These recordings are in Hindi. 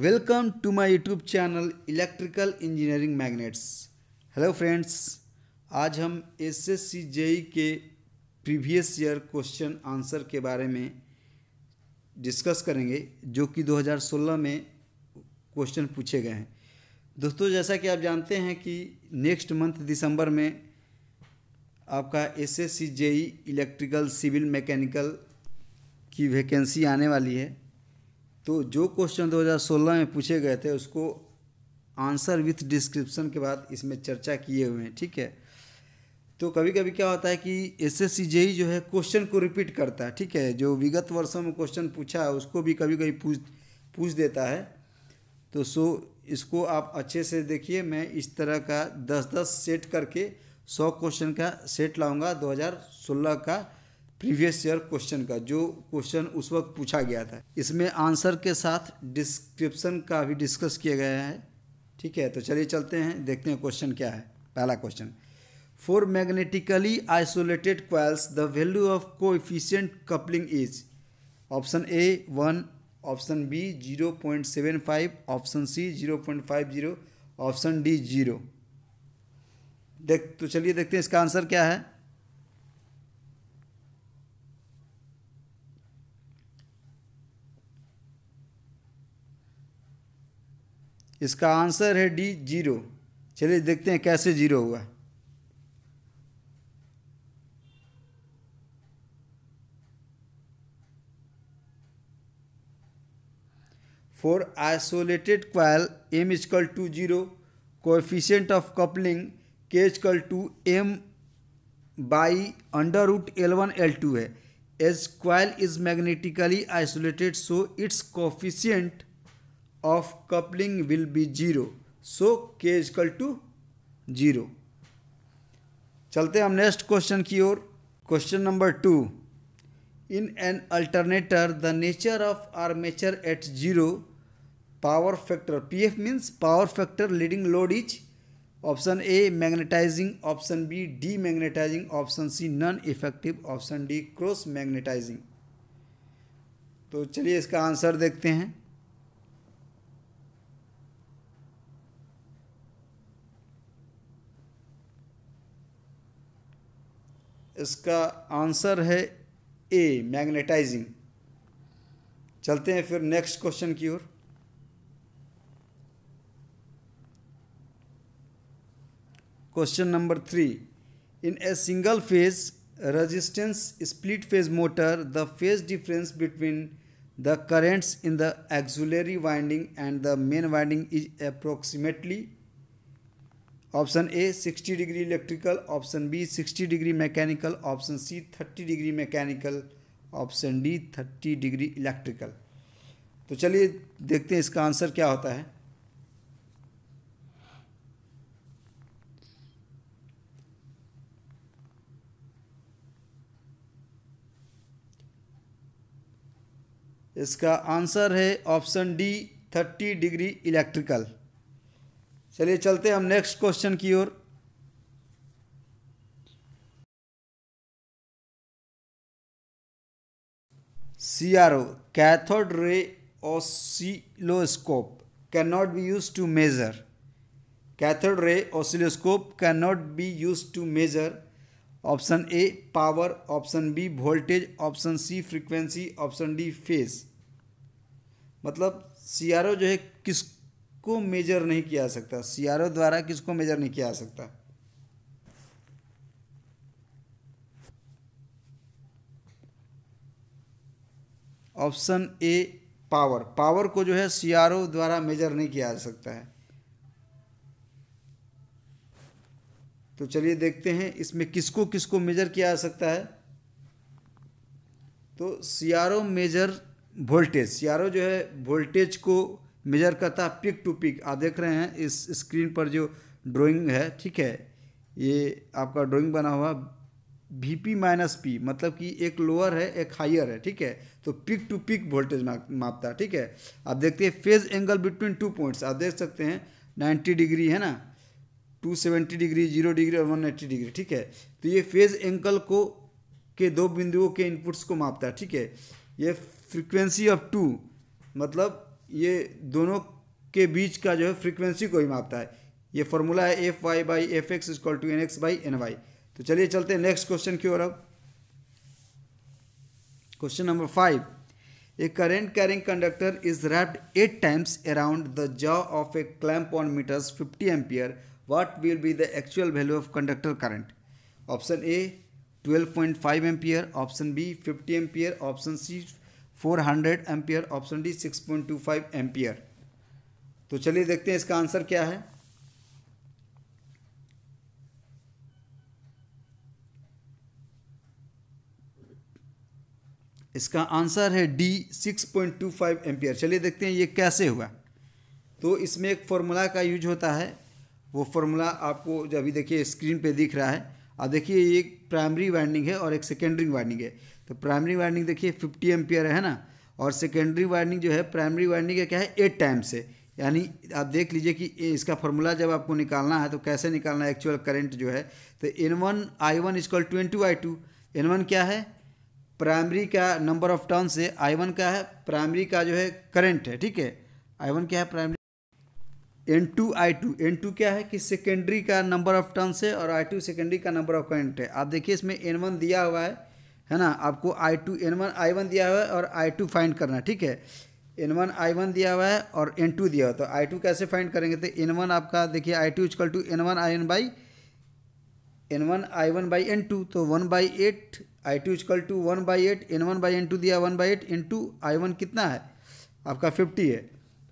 Welcome to my YouTube channel electrical engineering magnets hello friends आज हम एस एस सी जेई के प्रीवियस ईयर क्वेश्चन आंसर के बारे में डिस्कस करेंगे जो कि 2016 में क्वेश्चन पूछे गए हैं दोस्तों जैसा कि आप जानते हैं कि नेक्स्ट मंथ दिसंबर में आपका S S C JE electrical civil mechanical की वैकेंसी आने वाली है तो जो क्वेश्चन 2016 में पूछे गए थे उसको आंसर विथ डिस्क्रिप्शन के बाद इसमें चर्चा किए हुए हैं ठीक है तो कभी कभी क्या होता है कि एस एस जो है क्वेश्चन को रिपीट करता है ठीक है जो विगत वर्षों में क्वेश्चन पूछा है उसको भी कभी कभी पूछ पूछ देता है तो सो इसको आप अच्छे से देखिए मैं इस तरह का दस दस सेट करके सौ क्वेश्चन का सेट लाऊंगा 2016 का प्रीवियस ईयर क्वेश्चन का जो क्वेश्चन उस वक्त पूछा गया था इसमें आंसर के साथ डिस्क्रिप्शन का भी डिस्कस किया गया है ठीक है तो चलिए चलते हैं देखते हैं क्वेश्चन क्या है पहला question for magnetically isolated coils the value of efficient coupling is option A one option B zero point seven five option C zero point five zero option D zero देख तो चलिए देखते हैं इसका आंसर क्या है इसका आंसर है डी जीरो चलिए देखते हैं कैसे जीरो हुआ for isolated coil M equal to zero coefficient of coupling K equal to M by under root L one L two है as coil is magnetically isolated so its coefficient of coupling will be zero. So K is equal to zero. चलते हम नेक्स्ट क्वेश्चन की ओर question number two in an alternator the nature of armature at zero power factor P F means power factor leading load each option A magnetizing option B demagnetizing option C non effective option D cross magnetizing तो चलिए इसका आंसर देखते हैं इसका आंसर है ए मैग्नेटाइजिंग चलते हैं फिर नेक्स्ट क्वेश्चन की ओर question number three in a single phase resistance split phase motor the phase difference between the currents in the auxiliary winding and the main winding is approximately option A 60 degree electrical option B 60 degree mechanical option C 30 degree mechanical option D 30 degree electrical तो चलिए देखते हैं इसका आंसर क्या होता है इसका आंसर है ऑप्शन डी 30 डिग्री इलेक्ट्रिकल चलिए चलते हम नेक्स्ट क्वेश्चन की ओर CRO cathode ray oscilloscope can not be use to measure cathode ray oscilloscope can not be use to measure option A power option B voltage option C frequency option D phase मतलब सीआरओ जो है किस किसको मेजर नहीं किया जा सकता सीआरओ द्वारा किसको मेजर नहीं किया जा सकता ऑप्शन ए पावर पावर को जो है सीआरओ द्वारा मेजर नहीं किया जा सकता है तो चलिए देखते हैं इसमें किसको किसको मेजर किया जा सकता है तो सीआरओ मेजर वोल्टेज सीआरओ जो है वोल्टेज को मेजर करता है पिक टू पिक आप देख रहे हैं इस स्क्रीन पर जो ड्राइंग है ठीक है ये आपका ड्राइंग बना हुआ वी पी माइनस पी मतलब कि एक लोअर है एक हाइयर है ठीक है तो पिक टू पिक वोल्टेज मापता है ठीक है आप देखते हैं phase angle between two points आप देख सकते हैं नाइन्टी डिग्री है ना 270 डिग्री जीरो डिग्री और 180 डिग्री ठीक है तो ये फेज एंगल को के दो बिंदुओं के इनपुट्स को मापता है ठीक है ये फ्रिक्वेंसी ऑफ टू मतलब ये दोनों के बीच का जो है फ्रीक्वेंसी को ही मापता है ये फॉर्मूला है F Y by F X equal to N X by N Y तो चलिए चलते हैं नेक्स्ट क्वेश्चन की ओर अब question number five a current carrying conductor is wrapped eight times around the jaw of a clamp on meters fifty ampere what will be the actual value of conductor current option A 12.5 ampere option B 50 ampere option C four hundred ampere option D six point two five ampere तो चलिए देखते हैं इसका आंसर क्या है इसका आंसर है D six point two five ampere चलिए देखते हैं ये कैसे हुआ तो इसमें एक फॉर्मूला का यूज होता है वो फॉर्मूला आपको अभी देखिए स्क्रीन पे दिख रहा है और देखिए ये प्राइमरी वाइंडिंग है और एक सेकेंडरी वाइंडिंग है तो प्राइमरी वाइंडिंग देखिए फिफ्टी एम्पियर है ना और सेकेंडरी वाइंडिंग जो है प्राइमरी वाइंडिंग का क्या है एट टाइम्स है यानी आप देख लीजिए कि इसका फॉर्मूला जब आपको निकालना है तो कैसे निकालना है एक्चुअल करंट जो है तो N one I one equal to I two N one क्या है प्राइमरी का नंबर ऑफ टर्न से आई वन का है प्राइमरी का जो है करंट है ठीक है आई वन क्या है primary N two I two N two क्या है कि सेकेंडरी का नंबर ऑफ टर्न है और आई टू सेकेंडरी का नंबर ऑफ करंट है आप देखिए इसमें एन वन दिया हुआ है है ना आपको I two N one I one दिया हुआ है और आई टू फाइंड करना ठीक है एन वन आई वन दिया हुआ है और एन टू दिया हुआ है तो आई टू कैसे फाइंड करेंगे तो एन वन आपका देखिए I two equal to N one I N by N one I one by N two तो one by eight I two equal to one by eight N one by N two दिया one by eight N two I one कितना है आपका फिफ्टी है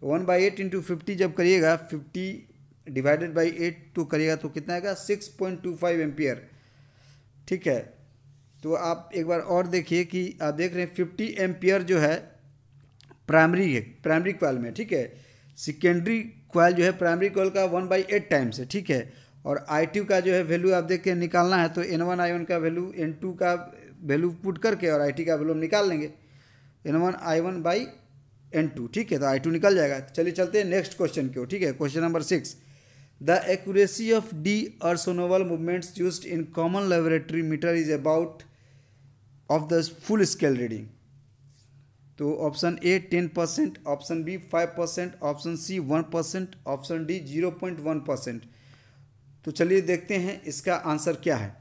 तो one by eight into fifty जब करिएगा fifty divided by eight two करिएगा तो कितना आएगा six point two five ampere ठीक है तो आप एक बार और देखिए कि आप देख रहे हैं फिफ्टी एम्पियर जो है प्राइमरी है प्राइमरी क्वाल में ठीक है सेकेंडरी क्वाल जो है प्राइमरी कॉल का वन बाई एट टाइम्स है ठीक है और आई टू का जो है वैल्यू आप देख के निकालना है तो एन वन आई वन का वैल्यू एन टू का वैल्यू पुट करके और आई टी का वैल्यू हम निकाल लेंगे N one I one by N two ठीक है तो आई टू निकल जाएगा चलिए चलते हैं नेक्स्ट क्वेश्चन की ओर ठीक है question number six the accuracy of d'Arsonval movements use in common laboratory meter is about of the full scale reading तो option A ten percent option B five percent option C one percent option D zero point one percent तो चलिए देखते हैं इसका आंसर क्या है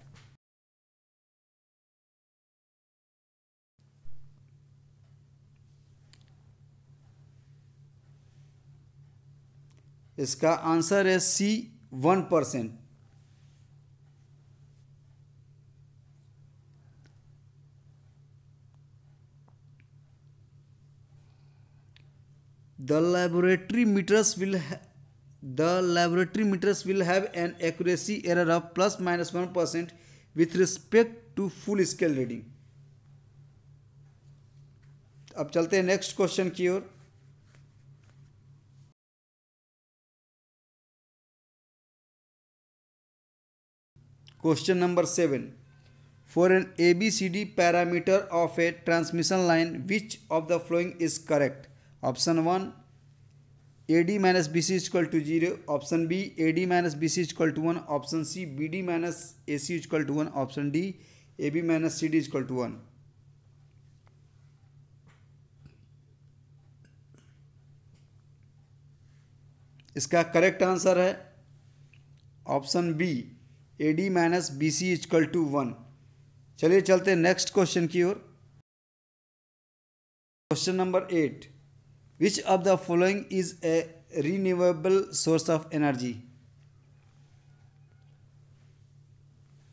इसका आंसर है C one percent the laboratory meters will the laboratory meters will have an accuracy error of plus minus 1% with respect to full scale reading अब चलते हैं नेक्स्ट क्वेश्चन की ओर question number seven for an abcd parameter of a transmission line which of the following is correct option one A D minus B C equal to zero option B A D minus B C equal to one option C B D minus A C equal to one option D A B minus C D equal to one इसका करेक्ट आंसर है option B A D minus B C equal to one चलिए चलते नेक्स्ट क्वेश्चन की ओर question number eight which of the following is a renewable source of energy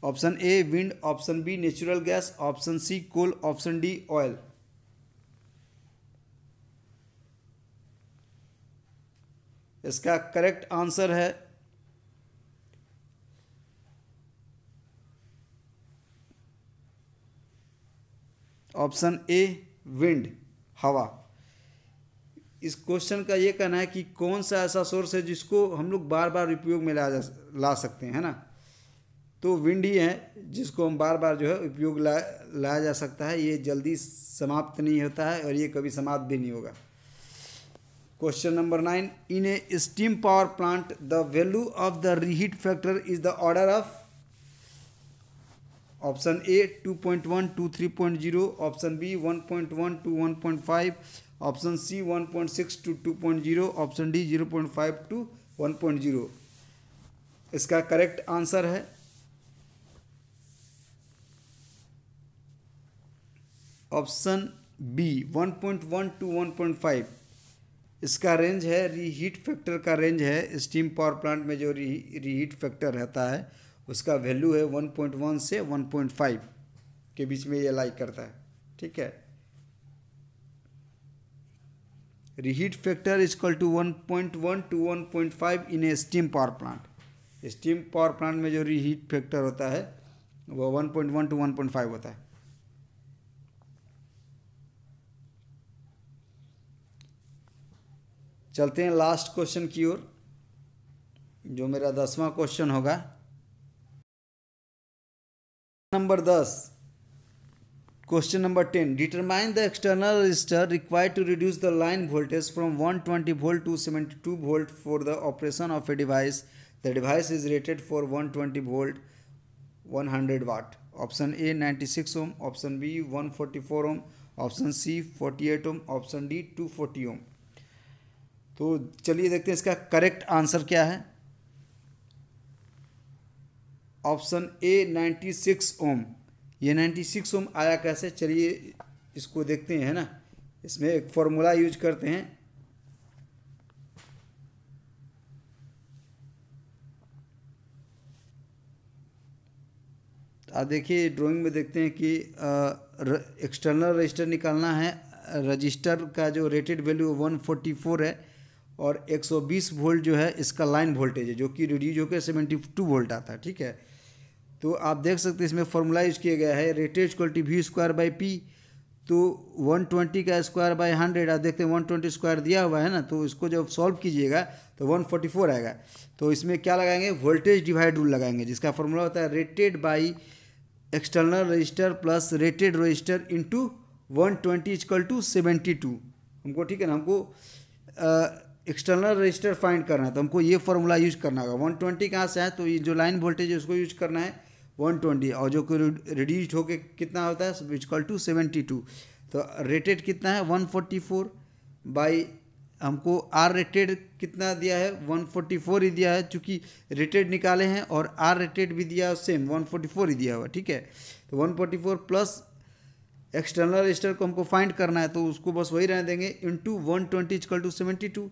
option A wind option B natural gas option C coal option D oil इसका करेक्ट आंसर है ऑप्शन ए विंड हवा इस क्वेश्चन का ये कहना है कि कौन सा ऐसा सोर्स है जिसको हम लोग बार बार उपयोग में ला जा ला सकते हैं है ना तो विंड ही है जिसको हम बार बार जो है उपयोग ला लाया जा सकता है ये जल्दी समाप्त नहीं होता है और ये कभी समाप्त भी नहीं होगा question number nine in a steam power plant the value of the reheat factor is the order of option A two point one to three point zero option B one point one to one point five option C one point six to two point zero option D zero point five to one point zero इसका करेक्ट आंसर है option B one point one to one point five इसका रेंज है रीहीट फैक्टर का रेंज है स्टीम पावर प्लांट में जो री रीहीट फैक्टर रहता है उसका वैल्यू है 1.1 से 1.5 के बीच में ये लाइक करता है ठीक है reheat factor is equal to 1.1 to 1.5 in a steam power plant steam power plant में जो रिहीट फैक्टर होता है वो 1.1 टू 1.5 होता है चलते हैं लास्ट क्वेश्चन की ओर जो मेरा दसवां क्वेश्चन होगा नंबर दस question number ten determine the external resistor required to reduce the line voltage from one twenty volt to seventy two volt for the operation of a device the device is rated for one twenty volt one hundred watt option A ninety six ohm option B one forty four ohm option C forty eight ohm option D two forty ohm तो चलिए देखते हैं इसका करेक्ट आंसर क्या है ऑप्शन ए 96 ओम ये 96 ओम आया कैसे चलिए इसको देखते हैं ना इसमें एक फॉर्मूला यूज करते हैं तो आप देखिए ड्राइंग में देखते हैं कि एक्सटर्नल रजिस्टर निकालना है रजिस्टर का जो रेटेड वैल्यू 144 है और 120 वोल्ट जो है इसका लाइन वोल्टेज है जो कि रिड्यूज होकर 72 वोल्ट आता है ठीक है तो आप देख सकते हैं इसमें यूज किया गया है rated quality V square by P तो 120 का स्क्वायर बाय 100 आप देखते हैं 120 स्क्वायर दिया हुआ है ना तो इसको जब सॉल्व कीजिएगा तो 144 आएगा तो इसमें क्या लगाएंगे वोल्टेज डिवाइड रूल लगाएंगे जिसका फॉर्मूला होता है rated by external resistor plus rated resistor into one twenty equal to seventy two हमको ठीक है ना हमको एक्सटर्नल रजिस्टर फाइंड करना है तो हमको ये फॉर्मूला यूज करना होगा वन ट्वेंटी कहाँ से है तो ये जो लाइन वोल्टेज है उसको यूज करना है 120 और जो कि रिड्यूज होकर कितना होता है equal to seventy two तो रेटेड कितना है 144 बाई हमको आर रेटेड कितना दिया है 144 ही दिया है चूँकि रेटेड निकाले हैं और आर रेटेड भी दिया सेम 144 ही दिया हुआ ठीक है तो 144 प्लस एक्सटर्नल रजिस्टर को हमको फाइंड करना है तो उसको बस वही रहने देंगे into one twenty equal to seventy two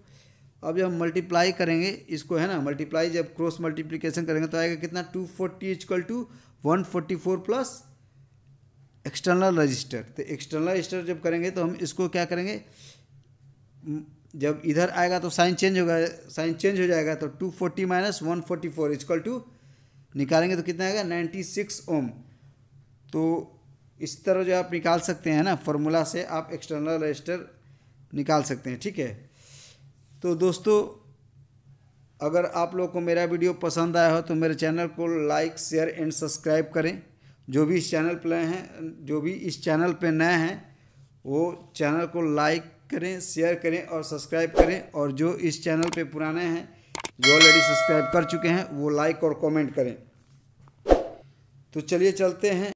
अब जब मल्टीप्लाई करेंगे इसको है ना मल्टीप्लाई जब क्रॉस मल्टीप्लीकेशन करेंगे तो आएगा कितना two forty equal to one forty four plus external resistor तो एक्सटर्नल रजिस्टर जब करेंगे तो हम इसको क्या करेंगे जब इधर आएगा तो साइन चेंज होगा साइन चेंज हो जाएगा तो two forty minus one forty four equal to निकालेंगे तो कितना आएगा नाइन्टी सिक्स ओम तो इस तरह जो आप निकाल सकते हैं ना फॉर्मूला से आप एक्सटर्नल रजिस्टर निकाल सकते हैं ठीक है तो दोस्तों अगर आप लोग को मेरा वीडियो पसंद आया हो तो मेरे चैनल को लाइक शेयर एंड सब्सक्राइब करें जो भी इस चैनल पर हैं जो भी इस चैनल पर नए हैं वो चैनल को लाइक करें शेयर करें और सब्सक्राइब करें और जो इस चैनल पे पुराने हैं जो ऑलरेडी सब्सक्राइब कर चुके हैं वो लाइक और कमेंट करें तो चलिए चलते हैं